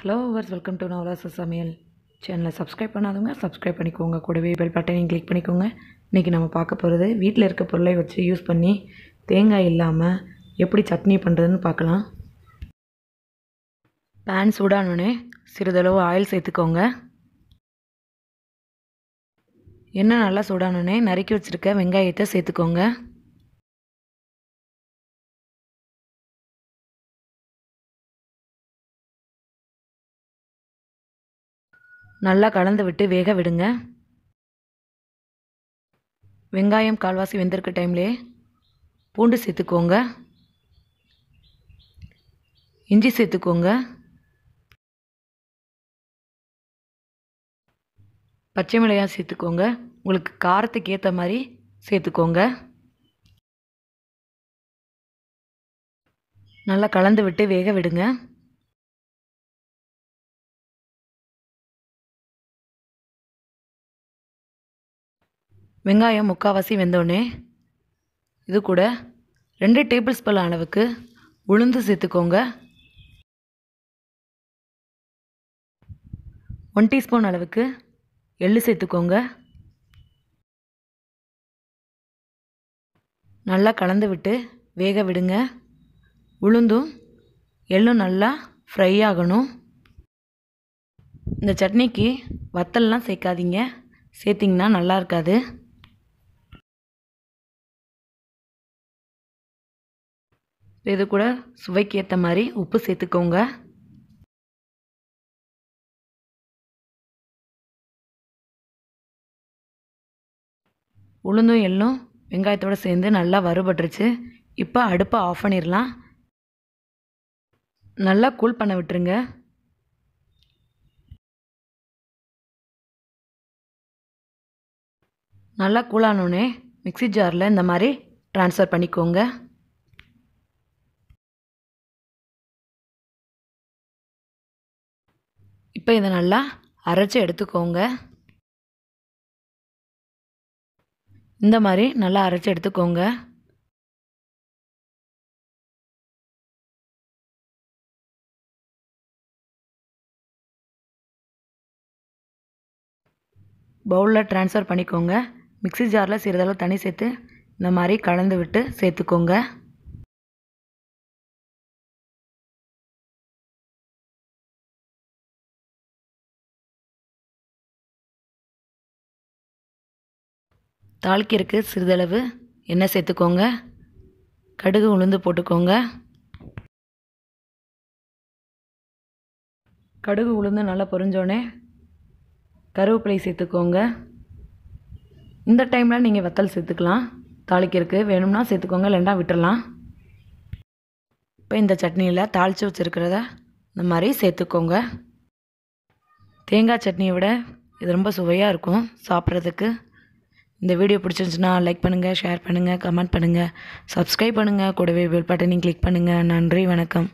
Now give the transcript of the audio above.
hello வர்ஸ் welcome to Navarasa Samayal சேனலை subscribe பண்ணாதவங்க சப்ஸ்கிரைப் பண்ணிக்கோங்க கூடவே பெல் பட்டனையும் கிளிக் பண்ணிக்கோங்க இன்றைக்கி நம்ம பார்க்க போகிறது வீட்டில் இருக்க பொருளை வச்சு யூஸ் பண்ணி தேங்காய் இல்லாமல் எப்படி சட்னி பண்ணுறதுன்னு பார்க்கலாம் பேன் சூடானோடனே சிறிதளவு ஆயில் சேர்த்துக்கோங்க என்ன நல்லா சூடானோடனே நறுக்கி வச்சுருக்க வெங்காயத்தை சேர்த்துக்கோங்க நல்லா கலந்து விட்டு வேக விடுங்க வெங்காயம் கால்வாசி வெந்திருக்க டைம்லே பூண்டு சேர்த்துக்கோங்க இஞ்சி சேர்த்துக்கோங்க பச்சை மிளகாய் சேர்த்துக்கோங்க உங்களுக்கு காரத்துக்கு ஏற்ற மாதிரி சேர்த்துக்கோங்க நல்லா கலந்து விட்டு வேக விடுங்க வெங்காயம் முக்கால்வாசி வெந்தோடனே இது கூட ரெண்டு டேபிள் ஸ்பூன் அளவுக்கு உளுந்து சேர்த்துக்கோங்க ஒன் டீஸ்பூன் அளவுக்கு எள்ளு சேர்த்துக்கோங்க நல்லா கலந்து விட்டு வேக விடுங்க உளுந்தும் எள்ளும் நல்லா ஃப்ரை ஆகணும் இந்த சட்னிக்கு வத்தல்லாம் சேர்க்காதீங்க சேர்த்திங்கன்னா நல்லா இருக்காது இது கூட சுவைக்கு ஏற்ற மாதிரி உப்பு சேர்த்துக்கோங்க உளுந்தும் எள்ளும் வெங்காயத்தோடு சேர்ந்து நல்லா வறுபட்டுருச்சு இப்போ அடுப்பை ஆஃப் பண்ணிடலாம் நல்லா கூல் பண்ண விட்டுருங்க நல்லா கூலானோடனே மிக்சி ஜாரில் இந்த மாதிரி ட்ரான்ஸ்ஃபர் பண்ணிக்கோங்க இப்போ இதை நல்லா அரைச்சி எடுத்துக்கோங்க இந்த மாதிரி நல்லா அரைச்சி எடுத்துக்கோங்க பவுலில் ட்ரான்ஸ்ஃபர் பண்ணிக்கோங்க மிக்சி ஜாரில் சிறிதளவு தனி சேர்த்து இந்த மாதிரி கலந்து விட்டு சேர்த்துக்கோங்க தாளிக்கிறதுக்கு சிறிதளவு எண்ணெய் சேர்த்துக்கோங்க கடுகு உளுந்து போட்டுக்கோங்க கடுகு உளுந்து நல்லா பொறிஞ்சோடனே கருவேப்பிலை சேர்த்துக்கோங்க இந்த டைமில் நீங்கள் வத்தல் சேர்த்துக்கலாம் தாளிக்கிறதுக்கு வேணும்னா சேர்த்துக்கோங்க இல்லைன்னா விட்டுடலாம் இப்போ இந்த சட்னியில் தாளித்து வச்சுருக்கிறத இந்த மாதிரி சேர்த்துக்கோங்க தேங்காய் சட்னியை விட இது ரொம்ப சுவையாக இருக்கும் சாப்பிட்றதுக்கு இந்த வீடியோ பிடிச்சிருந்துச்சுன்னா லைக் பண்ணுங்கள் ஷேர் பண்ணுங்கள் கமெண்ட் பண்ணுங்கள் சப்ஸ்கிரைப் பண்ணுங்கள் கூடவே பெல் பட்டனையும் கிளிக் பண்ணுங்கள் நன்றி வணக்கம்